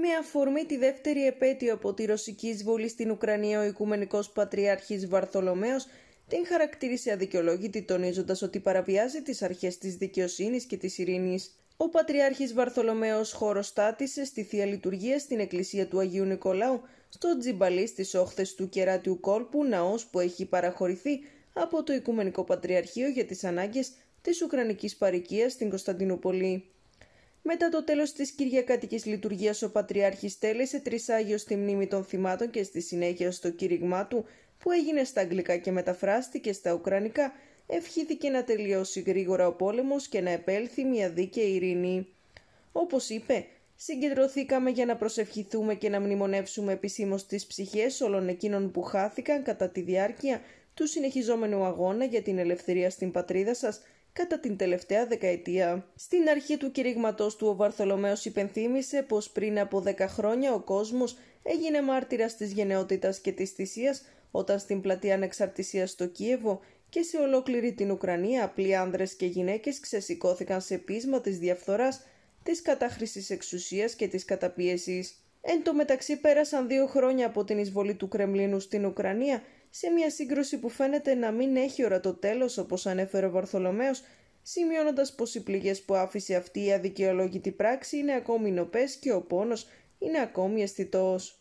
Με αφορμή τη δεύτερη επέτειο από τη ρωσική εισβολή στην Ουκρανία, ο Οικουμενικός Πατριάρχης Βαρθολομέος την χαρακτήρισε αδικαιολόγητη, τονίζοντας ότι παραβιάζει τις αρχές της δικαιοσύνης και της ειρήνης. Ο Πατριάρχης Βαρθολομέος χωροστάτησε στη Θεία Λειτουργία στην Εκκλησία του Αγίου Νικολάου, στο τζιμπαλί στις όχθες του Κεράτιου Κόλπου, Ναός που έχει παραχωρηθεί από το Οικουμενικό Πατριαρχείο για τις ανάγκες της Ουκρανικής Παρικίας στην Κωνσταντινούπολη. Μετά το τέλος της Κυριακάτικης λειτουργίας ο Πατριάρχης τέλεσε τρισάγιο στη μνήμη των θυμάτων και στη συνέχεια στο κήρυγμά του που έγινε στα αγγλικά και μεταφράστηκε στα ουκρανικά ευχήθηκε να τελειώσει γρήγορα ο πόλεμος και να επέλθει μια δίκαιη ειρήνη. Όπως είπε, συγκεντρωθήκαμε για να προσευχηθούμε και να μνημονεύσουμε επισήμως τις ψυχές όλων εκείνων που χάθηκαν κατά τη διάρκεια του συνεχιζόμενου αγώνα για την ελευθερία στην πατρίδα σας κατά την τελευταία δεκαετία. Στην αρχή του κηρύγματος του ο Βαρθολομέος υπενθύμησε πως πριν από 10 χρόνια ο κόσμος έγινε μάρτυρας της γενναιότητας και της θυσίας όταν στην πλατεία ανεξαρτησίας στο Κίεβο και σε ολόκληρη την Ουκρανία απλοί άνδρες και γυναίκες ξεσηκώθηκαν σε πείσμα της διαφθοράς, της κατάχρησης εξουσίας και της καταπίεσης. Εν τω μεταξύ πέρασαν δύο χρόνια από την εισβολή του Κρεμλίνου στην Ουκρανία σε μια σύγκρουση που φαίνεται να μην έχει ορατό τέλος όπως ανέφερε ο Βαρθολομέος, σημειώνοντας πως οι πληγές που άφησε αυτή η αδικαιολόγητη πράξη είναι ακόμη νοπές και ο πόνος είναι ακόμη αισθητός.